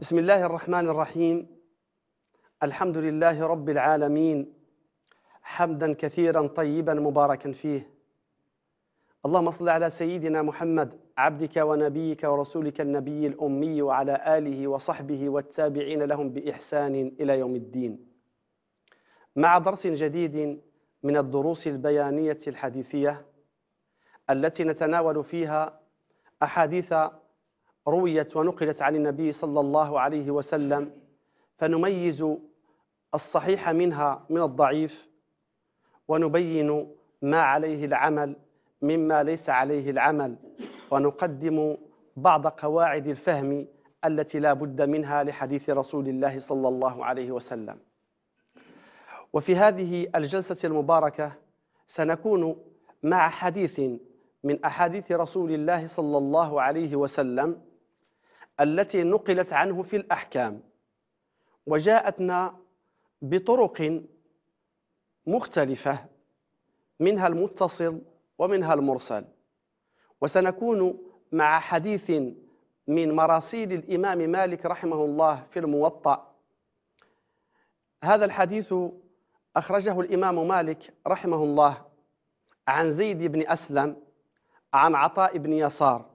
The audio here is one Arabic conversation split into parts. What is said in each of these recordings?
بسم الله الرحمن الرحيم الحمد لله رب العالمين حمدا كثيرا طيبا مباركا فيه اللهم صل على سيدنا محمد عبدك ونبيك ورسولك النبي الأمي وعلى آله وصحبه والتابعين لهم بإحسان إلى يوم الدين مع درس جديد من الدروس البيانية الحديثية التي نتناول فيها أحاديث رويت ونقلت عن النبي صلى الله عليه وسلم فنميز الصحيح منها من الضعيف ونبين ما عليه العمل مما ليس عليه العمل ونقدم بعض قواعد الفهم التي لا بد منها لحديث رسول الله صلى الله عليه وسلم وفي هذه الجلسة المباركة سنكون مع حديث من أحاديث رسول الله صلى الله عليه وسلم التي نقلت عنه في الأحكام وجاءتنا بطرق مختلفة منها المتصل ومنها المرسل وسنكون مع حديث من مراسيل الإمام مالك رحمه الله في الموطأ هذا الحديث أخرجه الإمام مالك رحمه الله عن زيد بن أسلم عن عطاء بن يسار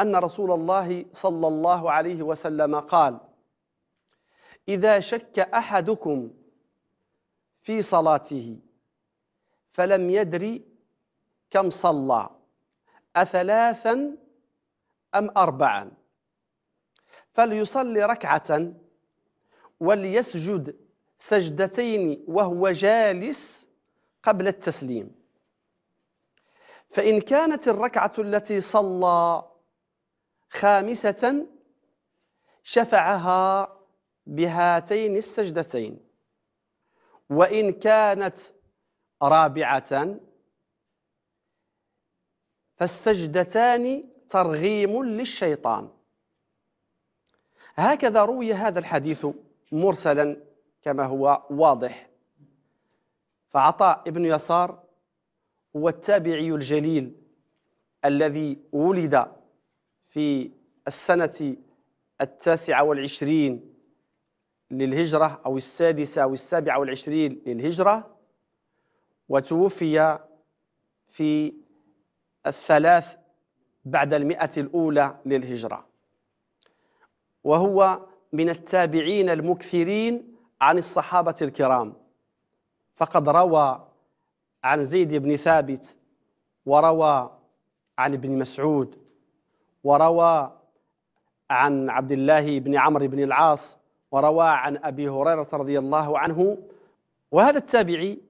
أن رسول الله صلى الله عليه وسلم قال إذا شك أحدكم في صلاته فلم يدري كم صلى أثلاثا أم أربعا فليصلي ركعة وليسجد سجدتين وهو جالس قبل التسليم فإن كانت الركعة التي صلى خامسة شفعها بهاتين السجدتين وإن كانت رابعة فالسجدتان ترغيم للشيطان هكذا روي هذا الحديث مرسلا كما هو واضح فعطاء ابن يسار هو التابعي الجليل الذي ولد في السنة التاسعة والعشرين للهجرة أو السادسة أو السابعة والعشرين للهجرة وتوفي في الثلاث بعد المئة الأولى للهجرة وهو من التابعين المكثرين عن الصحابة الكرام فقد روى عن زيد بن ثابت وروى عن ابن مسعود وروى عن عبد الله بن عمرو بن العاص وروى عن أبي هريرة رضي الله عنه وهذا التابعي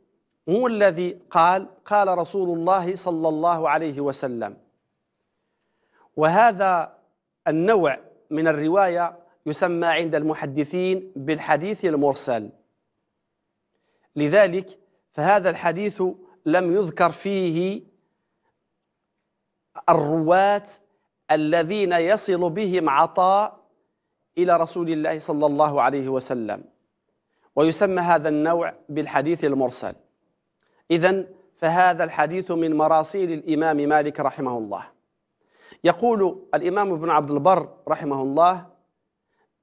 هو الذي قال قال رسول الله صلى الله عليه وسلم وهذا النوع من الرواية يسمى عند المحدثين بالحديث المرسل لذلك فهذا الحديث لم يذكر فيه الرواة الذين يصل بهم عطاء إلى رسول الله صلى الله عليه وسلم ويسمى هذا النوع بالحديث المرسل إذا فهذا الحديث من مراسيل الإمام مالك رحمه الله يقول الإمام ابن عبد البر رحمه الله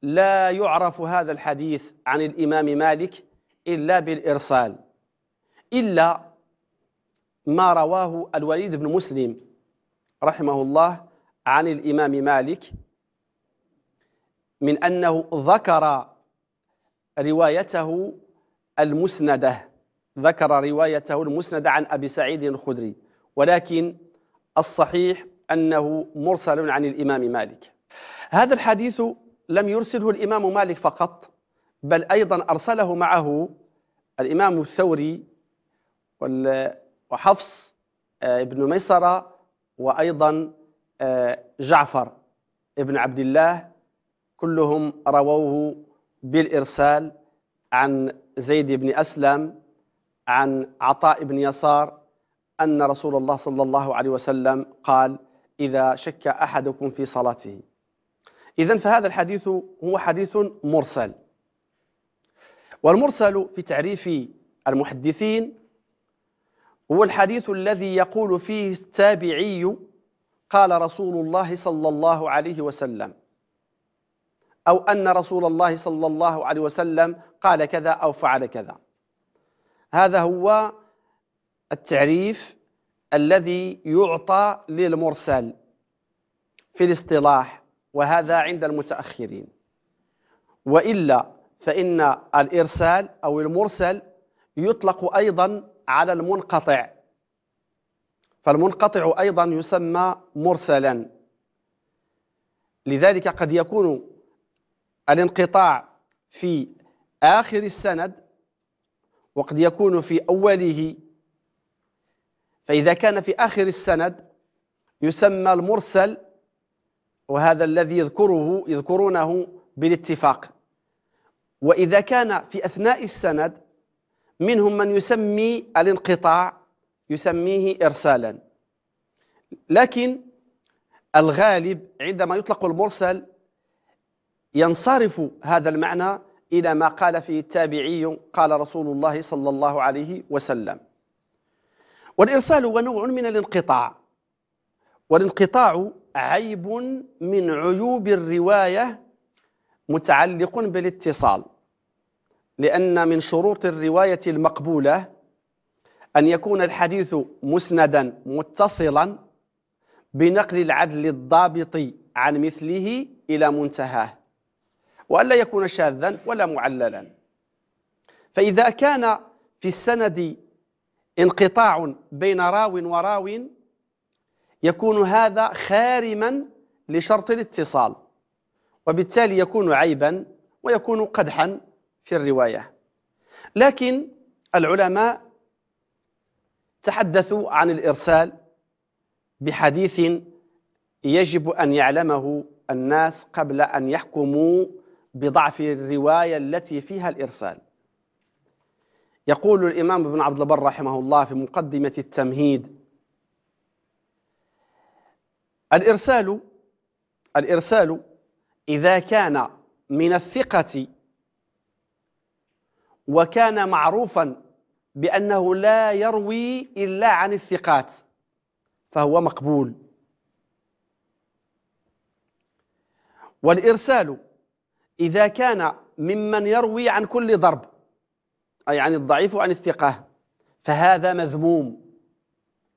لا يعرف هذا الحديث عن الإمام مالك إلا بالإرسال إلا ما رواه الوليد بن مسلم رحمه الله عن الإمام مالك من أنه ذكر روايته المسندة ذكر روايته المسندة عن أبي سعيد الخدري ولكن الصحيح أنه مرسل عن الإمام مالك هذا الحديث لم يرسله الإمام مالك فقط بل أيضا أرسله معه الإمام الثوري وحفص آه، ابن ميسرة وأيضا آه، جعفر ابن عبد الله كلهم رووه بالإرسال عن زيد بن أسلم عن عطاء بن يسار أن رسول الله صلى الله عليه وسلم قال إذا شك أحدكم في صلاته إذا فهذا الحديث هو حديث مرسل والمرسل في تعريف المحدثين هو الحديث الذي يقول فيه التابعي قال رسول الله صلى الله عليه وسلم أو أن رسول الله صلى الله عليه وسلم قال كذا أو فعل كذا هذا هو التعريف الذي يعطى للمرسل في الاصطلاح وهذا عند المتأخرين وإلا فإن الإرسال أو المرسل يطلق أيضا على المنقطع فالمنقطع أيضا يسمى مرسلا لذلك قد يكون الانقطاع في آخر السند وقد يكون في أوله فإذا كان في آخر السند يسمى المرسل وهذا الذي يذكره يذكرونه بالاتفاق وإذا كان في أثناء السند منهم من يسمي الانقطاع يسميه إرسالا لكن الغالب عندما يطلق المرسل ينصرف هذا المعنى إلى ما قال فيه التابعي قال رسول الله صلى الله عليه وسلم والإرسال هو نوع من الانقطاع والانقطاع عيب من عيوب الرواية متعلق بالاتصال لأن من شروط الرواية المقبولة أن يكون الحديث مسندا متصلا بنقل العدل الضابط عن مثله إلى منتهاه وأن لا يكون شاذا ولا معللا فإذا كان في السند انقطاع بين راو وراو يكون هذا خارما لشرط الاتصال وبالتالي يكون عيبا ويكون قدحا في الرواية لكن العلماء تحدثوا عن الإرسال بحديث يجب أن يعلمه الناس قبل أن يحكموا بضعف الرواية التي فيها الإرسال يقول الإمام ابن عبد البر رحمه الله في مقدمة التمهيد الإرسال الإرسال إذا كان من الثقة وكان معروفا بأنه لا يروي إلا عن الثقات فهو مقبول والإرسال إذا كان ممن يروي عن كل ضرب أي عن الضعيف وعن الثقة فهذا مذموم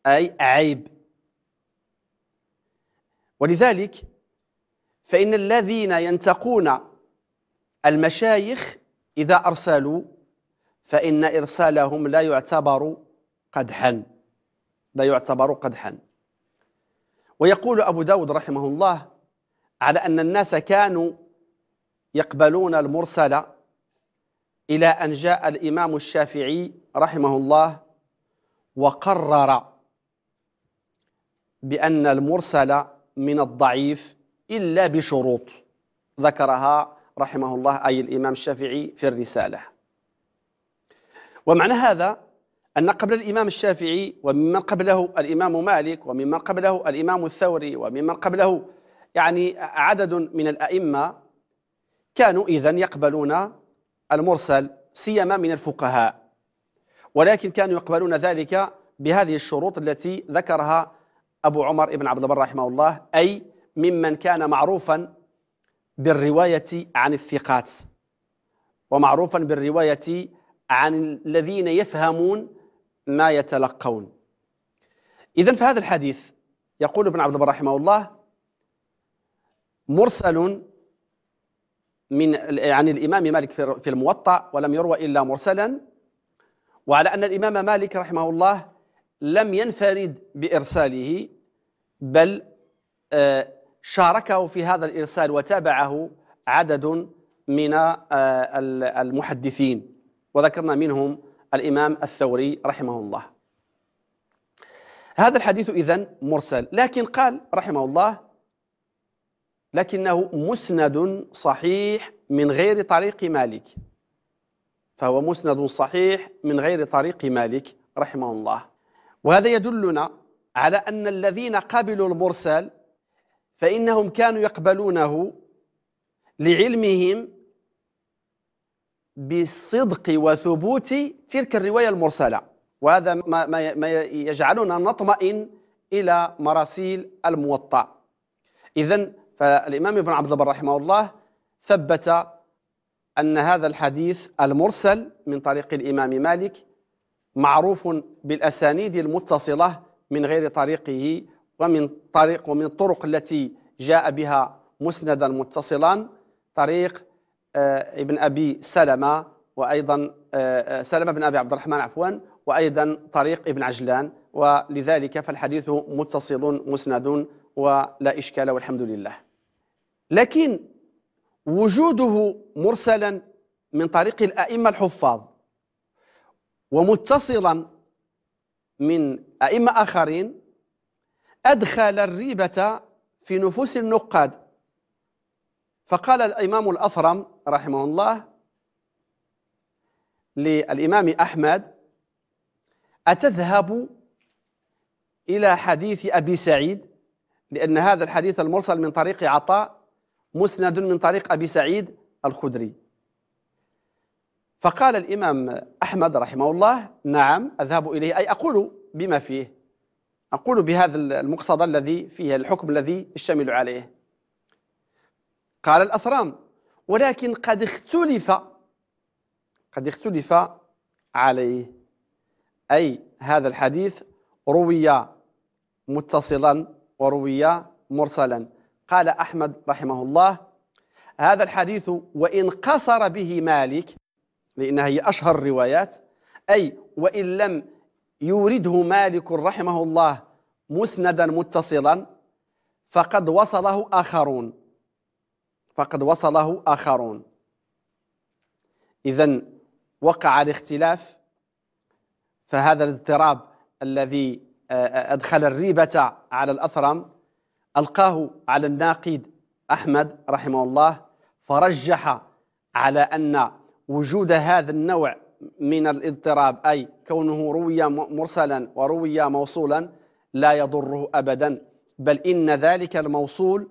أي عيب ولذلك فإن الذين ينتقون المشايخ إذا أرسلوا فإن إرسالهم لا يعتبر قدحا لا يعتبر قدحا ويقول أبو داود رحمه الله على أن الناس كانوا يقبلون المرسل إلى أن جاء الإمام الشافعي رحمه الله وقرر بأن المرسل من الضعيف إلا بشروط ذكرها رحمه الله أي الإمام الشافعي في الرسالة ومعنى هذا أن قبل الإمام الشافعي وممن قبله الإمام مالك وممن قبله الإمام الثوري وممن قبله يعني عدد من الأئمة كانوا إذا يقبلون المرسل سيما من الفقهاء ولكن كانوا يقبلون ذلك بهذه الشروط التي ذكرها أبو عمر بن عبد البر رحمه الله أي ممن كان معروفا بالرواية عن الثقات ومعروفا بالرواية عن الذين يفهمون ما يتلقون إذا فهذا الحديث يقول ابن عبد البر رحمه الله مرسل من عن الإمام مالك في الموطأ ولم يروى إلا مرسلا وعلى أن الإمام مالك رحمه الله لم ينفرد بإرساله بل آه، شاركه في هذا الإرسال وتابعه عدد من آه، المحدثين وذكرنا منهم الإمام الثوري رحمه الله هذا الحديث إذن مرسل لكن قال رحمه الله لكنه مسند صحيح من غير طريق مالك فهو مسند صحيح من غير طريق مالك رحمه الله وهذا يدلنا على أن الذين قبلوا المرسل فإنهم كانوا يقبلونه لعلمهم بصدق وثبوت تلك الرواية المرسلة وهذا ما يجعلنا نطمئن إلى مراسيل الموطأ إذا فالإمام ابن عبد البر رحمه الله ثبت أن هذا الحديث المرسل من طريق الإمام مالك معروف بالأسانيد المتصلة من غير طريقه ومن طريق ومن الطرق التي جاء بها مسندا متصلا طريق آه، ابن أبي سلمة وأيضا آه، آه، سلمة بن أبي عبد الرحمن عفوا وأيضا طريق ابن عجلان ولذلك فالحديث متصل مسند ولا إشكال والحمد لله لكن وجوده مرسلا من طريق الأئمة الحفاظ ومتصلا من أئمة آخرين أدخل الريبة في نفوس النقاد فقال الإمام الأثرم رحمه الله للإمام أحمد أتذهب إلى حديث أبي سعيد لأن هذا الحديث المرسل من طريق عطاء مسند من طريق أبي سعيد الخدري فقال الإمام أحمد رحمه الله نعم أذهب إليه أي أقول بما فيه أقول بهذا المقتضى الذي فيه الحكم الذي الشمل عليه قال الأثرام ولكن قد اختلف قد اختلف عليه أي هذا الحديث روي متصلا وروي مرسلا قال أحمد رحمه الله هذا الحديث وإن قصر به مالك لأنها هي أشهر الروايات أي وإن لم يورده مالك رحمه الله مسندا متصلا فقد وصله آخرون فقد وصله آخرون إذا وقع الاختلاف فهذا الاضطراب الذي أدخل الريبة على الأثرم ألقاه على الناقد أحمد رحمه الله فرجح على أن وجود هذا النوع من الاضطراب أي كونه روي مرسلا وروي موصولا لا يضره أبدا بل إن ذلك الموصول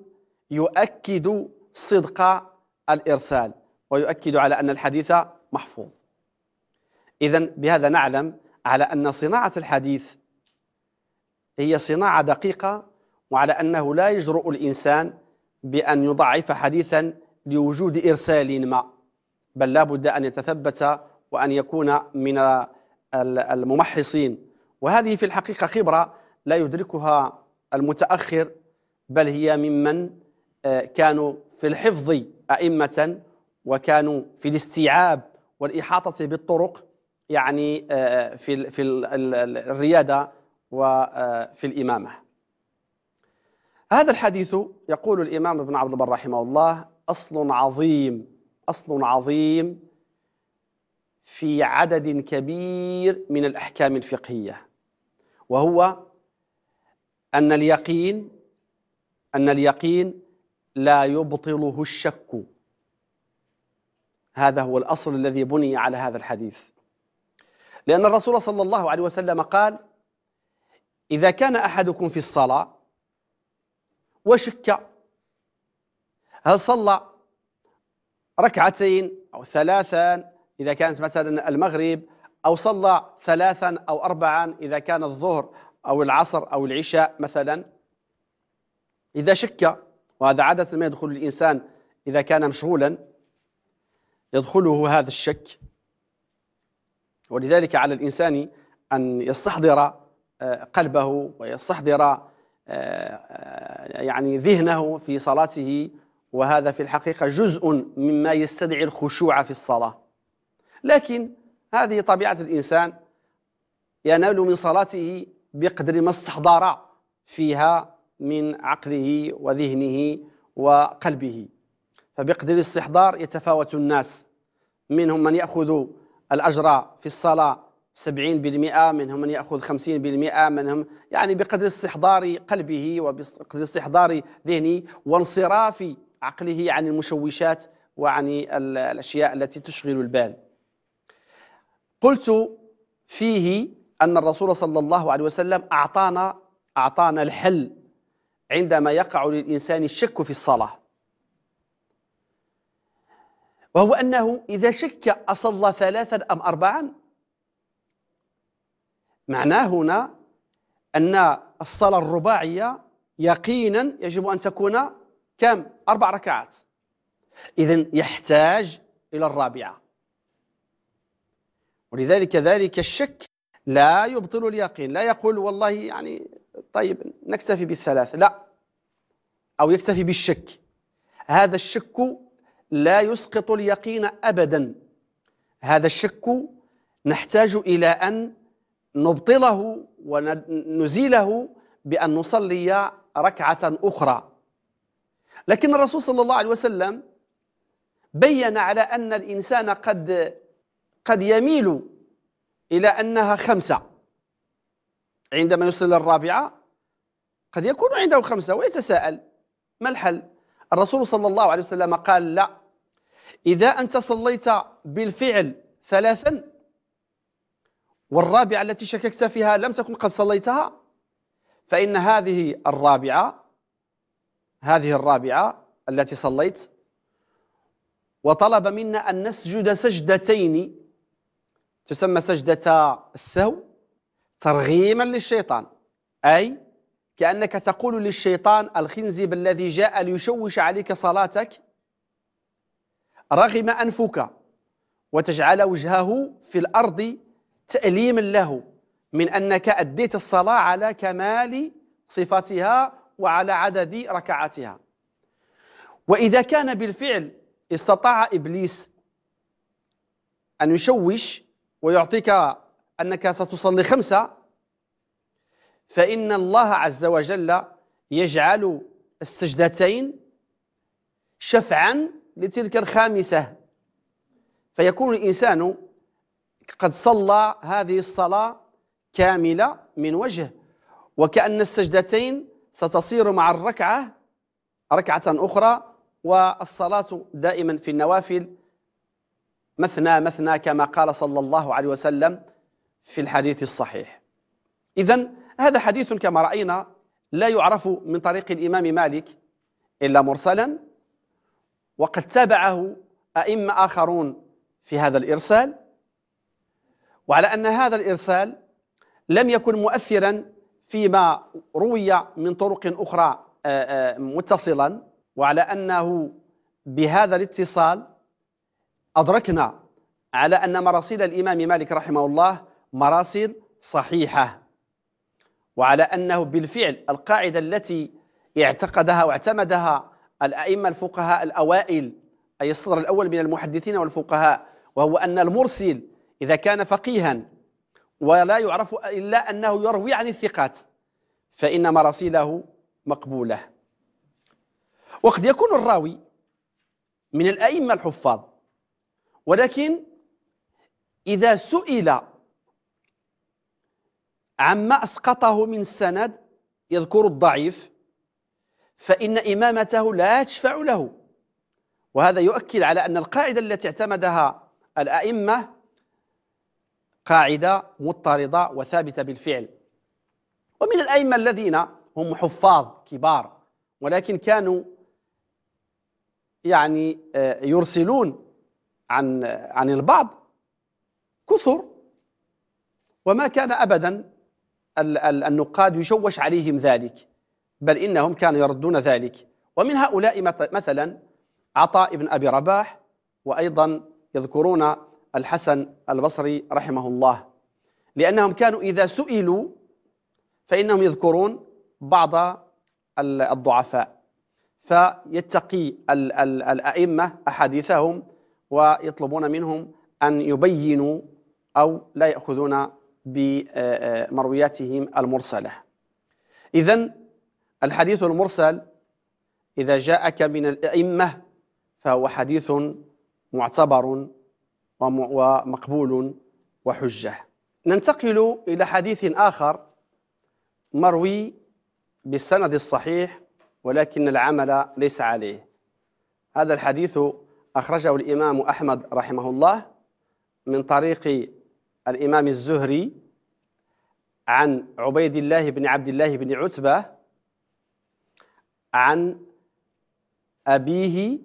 يؤكد صدق الإرسال ويؤكد على أن الحديث محفوظ إذا بهذا نعلم على أن صناعة الحديث هي صناعة دقيقة وعلى أنه لا يجرؤ الإنسان بأن يضعف حديثا لوجود إرسال ما بل لا بد أن يتثبت وأن يكون من الممحصين وهذه في الحقيقة خبرة لا يدركها المتأخر بل هي ممن كانوا في الحفظ أئمة وكانوا في الاستيعاب والإحاطة بالطرق يعني آه، في في الريادة وفي آه، الإمامة هذا الحديث يقول الإمام ابن عبد البر رحمه الله أصل عظيم أصل عظيم في عدد كبير من الأحكام الفقهية وهو أن اليقين أن اليقين لا يبطله الشك هذا هو الأصل الذي بني على هذا الحديث لأن الرسول صلى الله عليه وسلم قال إذا كان أحدكم في الصلاة وشك هل صلى ركعتين أو ثلاثا إذا كانت مثلا المغرب أو صلى ثلاثا أو أربعا إذا كان الظهر أو العصر أو العشاء مثلا إذا شك وهذا عادة ما يدخل الإنسان إذا كان مشغولا يدخله هذا الشك ولذلك على الإنسان أن يستحضر آه، قلبه ويستحضر آه، آه، يعني ذهنه في صلاته وهذا في الحقيقة جزء مما يستدعي الخشوع في الصلاة لكن هذه طبيعة الإنسان ينال من صلاته بقدر ما استحضر فيها من عقله وذهنه وقلبه فبقدر الاستحضار يتفاوت الناس منهم من يأخذ الأجر في الصلاة 70% منهم من يأخذ 50% منهم يعني بقدر استحضار قلبه وبقدر استحضار ذهنه وانصراف عقله عن المشوشات وعن الأشياء التي تشغل البال قلت فيه أن الرسول صلى الله عليه وسلم أعطانا أعطانا الحل عندما يقع للإنسان الشك في الصلاة وهو أنه إذا شك أصلى ثلاثا أم أربعا معناه هنا أن الصلاة الرباعية يقينا يجب أن تكون كم أربع ركعات إذا يحتاج إلى الرابعة ولذلك ذلك الشك لا يبطل اليقين لا يقول والله يعني طيب نكتفي بالثلاث لا أو يكتفي بالشك هذا الشك لا يسقط اليقين أبدا هذا الشك نحتاج إلى أن نبطله ونزيله بأن نصلي ركعة أخرى لكن الرسول صلى الله عليه وسلم بين على أن الإنسان قد قد يميل إلى أنها خمسة عندما يصل الرابعة قد يكون عنده خمسة ويتساءل ما الحل الرسول صلى الله عليه وسلم قال لا إذا أنت صليت بالفعل ثلاثا والرابعة التي شككت فيها لم تكن قد صليتها فإن هذه الرابعة هذه الرابعة التي صليت وطلب منا أن نسجد سجدتين تسمى سجدة السهو ترغيما للشيطان أي كأنك تقول للشيطان الخنزب الذي جاء ليشوش عليك صلاتك رغم أنفك وتجعل وجهه في الأرض تأليما له من أنك أديت الصلاة على كمال صفاتها وعلى عدد ركعاتها وإذا كان بالفعل استطاع إبليس أن يشوش ويعطيك أنك ستصلي خمسة فإن الله عز وجل يجعل السجدتين شفعا لتلك الخامسة فيكون الإنسان قد صلى هذه الصلاة كاملة من وجه وكأن السجدتين ستصير مع الركعة ركعة أخرى والصلاة دائما في النوافل مثنى مثنى كما قال صلى الله عليه وسلم في الحديث الصحيح إذا هذا حديث كما رأينا لا يعرف من طريق الإمام مالك إلا مرسلا وقد تابعه أئمة آخرون في هذا الإرسال وعلى أن هذا الإرسال لم يكن مؤثرا فيما روي من طرق أخرى آه، آه، متصلا وعلى أنه بهذا الاتصال أدركنا على أن مراسيل الإمام مالك رحمه الله مراسيل صحيحة وعلى أنه بالفعل القاعدة التي اعتقدها واعتمدها الأئمة الفقهاء الأوائل أي الصدر الأول من المحدثين والفقهاء وهو أن المرسل إذا كان فقيها ولا يعرف إلا أنه يروي عن الثقات فإن مراسيله مقبولة وقد يكون الراوي من الأئمة الحفاظ ولكن إذا سئل عما أسقطه من السند يذكر الضعيف فإن إمامته لا تشفع له وهذا يؤكد على أن القاعدة التي اعتمدها الأئمة قاعدة مضطردة وثابتة بالفعل ومن الأئمة الذين هم حفاظ كبار ولكن كانوا يعني آه، يرسلون عن آه، عن البعض كثر وما كان ابدا النقاد يشوش عليهم ذلك بل إنهم كانوا يردون ذلك ومن هؤلاء مثلا عطاء بن أبي رباح وأيضا يذكرون الحسن البصري رحمه الله لأنهم كانوا إذا سئلوا فإنهم يذكرون بعض الضعفاء فيتقي الأئمة أحاديثهم ويطلبون منهم أن يبينوا أو لا يأخذون بمروياتهم المرسلة إذا الحديث المرسل إذا جاءك من الأئمة فهو حديث معتبر ومقبول وحجة ننتقل إلى حديث آخر مروي بالسند الصحيح ولكن العمل ليس عليه هذا الحديث أخرجه الإمام أحمد رحمه الله من طريق الإمام الزهري عن عبيد الله بن عبد الله بن عتبة عن أبيه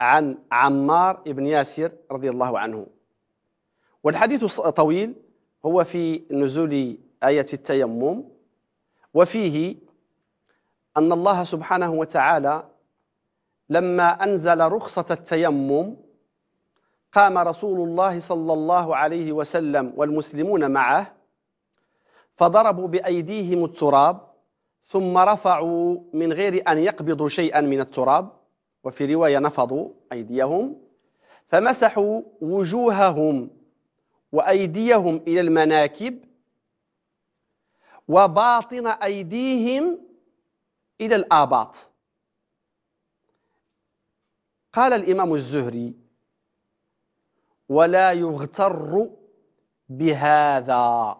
عن عمار بن ياسر رضي الله عنه والحديث طويل هو في نزول آية التيمم وفيه أن الله سبحانه وتعالى لما أنزل رخصة التيمم قام رسول الله صلى الله عليه وسلم والمسلمون معه فضربوا بأيديهم التراب ثم رفعوا من غير أن يقبضوا شيئا من التراب وفي رواية نفضوا أيديهم فمسحوا وجوههم وأيديهم إلى المناكب وباطن أيديهم إلى الآباط قال الإمام الزهري ولا يغتر بهذا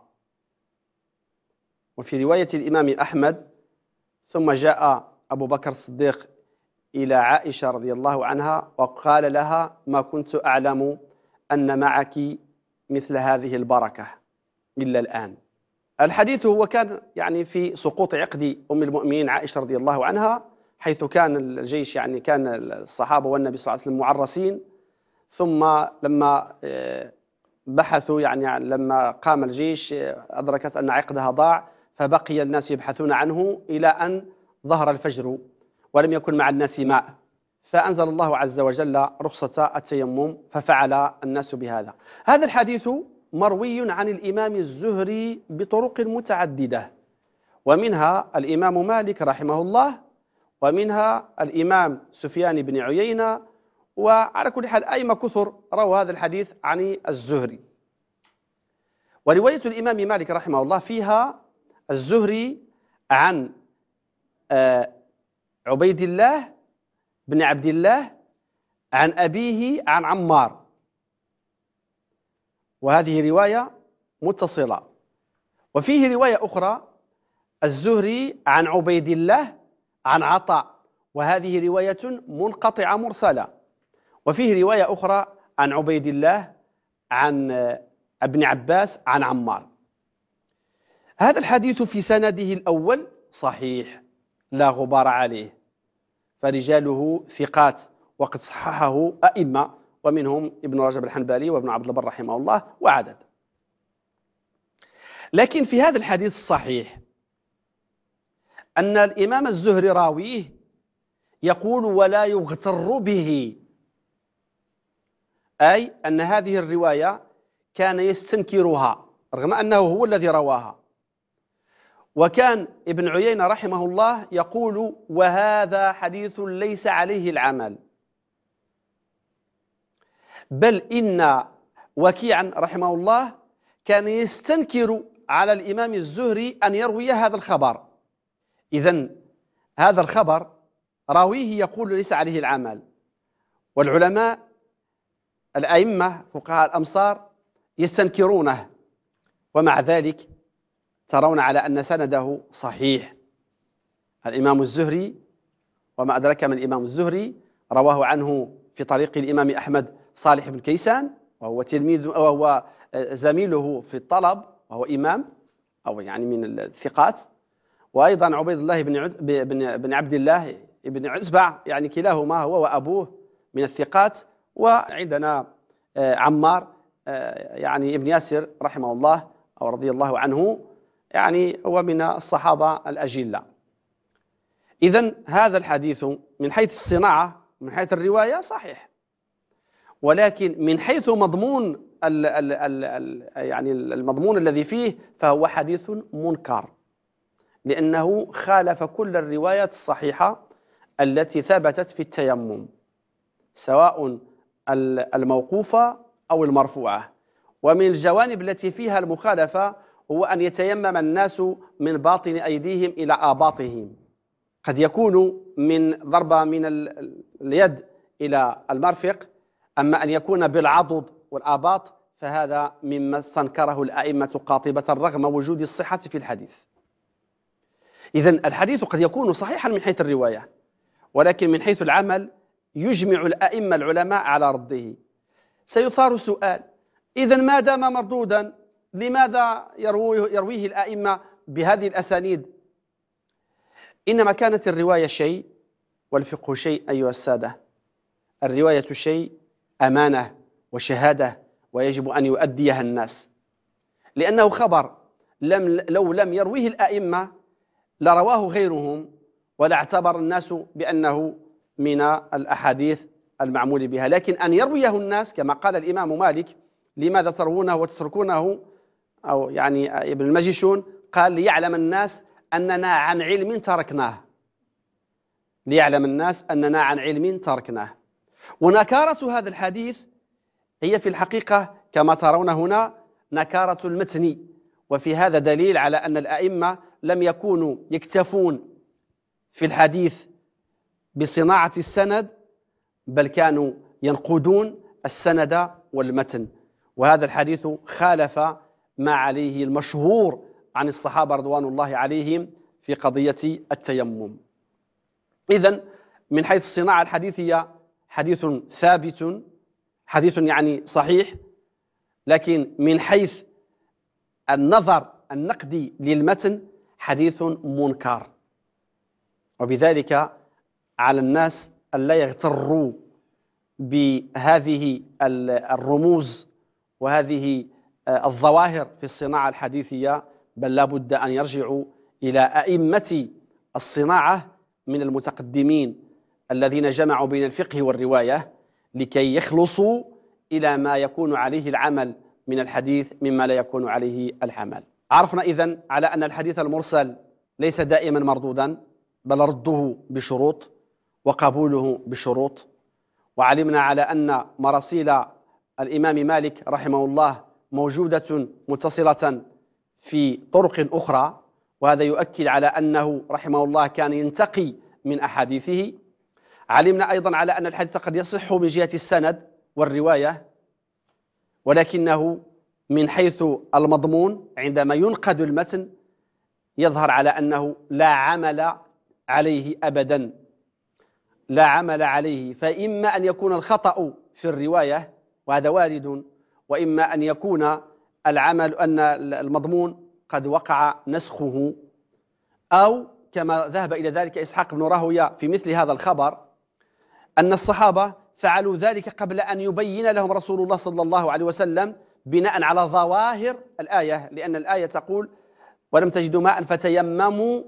وفي رواية الإمام أحمد ثم جاء أبو بكر الصديق إلى عائشة رضي الله عنها وقال لها ما كنت أعلم أن معك مثل هذه البركة إلا الآن الحديث هو كان يعني في سقوط عقد أم المؤمنين عائشة رضي الله عنها حيث كان الجيش يعني كان الصحابة والنبي صلى الله عليه وسلم معرسين ثم لما آه، بحثوا يعني لما قام الجيش آه، أدركت أن عقدها ضاع فبقي الناس يبحثون عنه إلى أن ظهر الفجر ولم يكن مع الناس ماء فأنزل الله عز وجل رخصة التيمم ففعل الناس بهذا هذا الحديث مروي عن الإمام الزهري بطرق متعددة ومنها الإمام مالك رحمه الله ومنها الإمام سفيان بن عيينة وعلى كل حال أيما كثر روى هذا الحديث عن الزهري ورواية الإمام مالك رحمه الله فيها الزهري عن آه، عبيد الله بن عبد الله عن أبيه عن عمار وهذه رواية متصلة وفيه رواية أخرى الزهري عن عبيد الله عن عطاء وهذه رواية منقطعة مرسلة وفيه رواية أخرى عن عبيد الله عن آه، ابن عباس عن عمار هذا الحديث في سنده الأول صحيح لا غبار عليه فرجاله ثقات وقد صححه أئمة ومنهم ابن رجب الحنبلي وابن عبد البر رحمه الله وعدد لكن في هذا الحديث الصحيح أن الإمام الزهري راويه يقول ولا يغتر به أي أن هذه الرواية كان يستنكرها رغم أنه هو الذي رواها وكان ابن عيينة رحمه الله يقول وهذا حديث ليس عليه العمل بل إن وكيعا رحمه الله كان يستنكر على الإمام الزهري أن يروي هذا الخبر إذا هذا الخبر راويه يقول ليس عليه العمل والعلماء الأئمة فقهاء الأمصار يستنكرونه ومع ذلك ترون على أن سنده صحيح الإمام الزهري وما أدرك من الإمام الزهري رواه عنه في طريق الإمام أحمد صالح بن كيسان وهو تلميذ وهو زميله في الطلب وهو إمام أو يعني من الثقات وأيضا عبيد الله بن بن بن عبد الله بن عزبع يعني كلاهما هو وأبوه من الثقات وعندنا آه، عمار آه، يعني ابن ياسر رحمه الله أو رضي الله عنه يعني هو من الصحابة الأجلة إذا هذا الحديث من حيث الصناعة من حيث الرواية صحيح ولكن من حيث مضمون الـ الـ الـ الـ يعني المضمون الذي فيه فهو حديث منكر لأنه خالف كل الروايات الصحيحة التي ثبتت في التيمم سواء الموقوفة أو المرفوعة ومن الجوانب التي فيها المخالفة هو أن يتيمم الناس من باطن أيديهم إلى آباطهم قد يكون من ضربة من اليد إلى المرفق أما أن يكون بالعضد والآباط فهذا مما استنكره الأئمة قاطبة رغم وجود الصحة في الحديث إذا الحديث قد يكون صحيحا من حيث الرواية ولكن من حيث العمل يجمع الأئمة العلماء على رده سيثار سؤال إذا ما دام مردودا لماذا يرويه, يرويه الأئمة بهذه الأسانيد إنما كانت الرواية شيء والفقه شيء أيها السادة الرواية شيء أمانة وشهادة ويجب أن يؤديها الناس لأنه خبر لم لو لم يرويه الأئمة لرواه غيرهم ولا اعتبر الناس بأنه من الأحاديث المعمول بها لكن أن يرويه الناس كما قال الإمام مالك لماذا تروونه وتتركونه أو يعني ابن المجيشون قال ليعلم الناس أننا عن علم تركناه ليعلم الناس أننا عن علم تركناه ونكارة هذا الحديث هي في الحقيقة كما ترون هنا نكارة المتن وفي هذا دليل على أن الأئمة لم يكونوا يكتفون في الحديث بصناعة السند بل كانوا ينقدون السند والمتن وهذا الحديث خالف ما عليه المشهور عن الصحابة رضوان الله عليهم في قضية التيمم إذا من حيث الصناعة الحديثية حديث ثابت حديث يعني صحيح لكن من حيث النظر النقدي للمتن حديث منكر وبذلك على الناس ألا يغتروا بهذه الرموز وهذه آه، الظواهر في الصناعة الحديثية بل لا بد أن يرجعوا إلى أئمة الصناعة من المتقدمين الذين جمعوا بين الفقه والرواية لكي يخلصوا إلى ما يكون عليه العمل من الحديث مما لا يكون عليه العمل عرفنا إذن على أن الحديث المرسل ليس دائما مردودا بل رده بشروط وقبوله بشروط وعلمنا على أن مراسيل الإمام مالك رحمه الله موجودة متصلة في طرق أخرى وهذا يؤكد على أنه رحمه الله كان ينتقي من أحاديثه علمنا أيضا على أن الحديث قد يصح من جهة السند والرواية ولكنه من حيث المضمون عندما ينقد المتن يظهر على أنه لا عمل عليه أبدا لا عمل عليه فإما أن يكون الخطأ في الرواية وهذا وارد وإما أن يكون العمل أن المضمون قد وقع نسخه أو كما ذهب إلى ذلك إسحاق بن راهوية في مثل هذا الخبر أن الصحابة فعلوا ذلك قبل أن يبين لهم رسول الله صلى الله عليه وسلم بناء على ظواهر الآية لأن الآية تقول ولم تجدوا ماء فتيمموا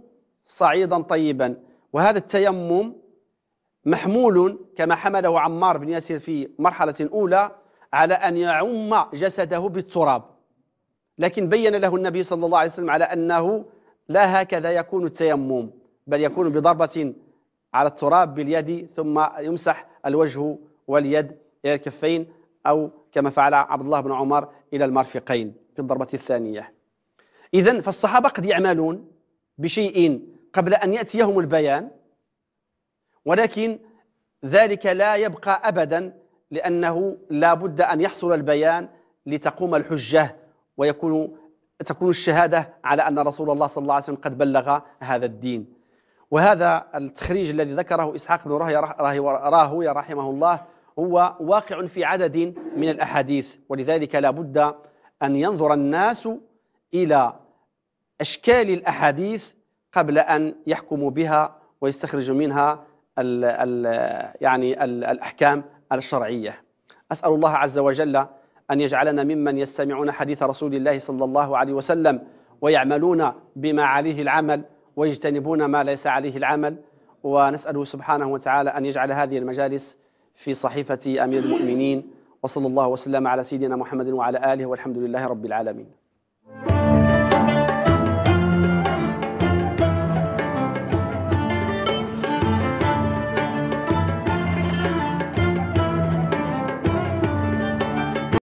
صعيدا طيبا وهذا التيمم محمول كما حمله عمار بن ياسر في مرحلة أولى على أن يعم جسده بالتراب لكن بين له النبي صلى الله عليه وسلم على أنه لا هكذا يكون التيمم بل يكون بضربة على التراب باليد ثم يمسح الوجه واليد إلى الكفين أو كما فعل عبد الله بن عمر إلى المرفقين في الضربة الثانية إذا فالصحابة قد يعملون بشيء قبل أن يأتيهم البيان ولكن ذلك لا يبقى أبدا لأنه لا بد أن يحصل البيان لتقوم الحجة ويكون تكون الشهادة على أن رسول الله صلى الله عليه وسلم قد بلغ هذا الدين وهذا التخريج الذي ذكره إسحاق بن راهوية رحمه الله هو واقع في عدد من الأحاديث ولذلك لا بد أن ينظر الناس إلى أشكال الأحاديث قبل أن يحكموا بها ويستخرجوا منها ال ال يعني الـ الأحكام الشرعية أسأل الله عز وجل أن يجعلنا ممن يستمعون حديث رسول الله صلى الله عليه وسلم ويعملون بما عليه العمل ويجتنبون ما ليس عليه العمل ونسأله سبحانه وتعالى أن يجعل هذه المجالس في صحيفة أمير المؤمنين وصلى الله وسلم على سيدنا محمد وعلى آله والحمد لله رب العالمين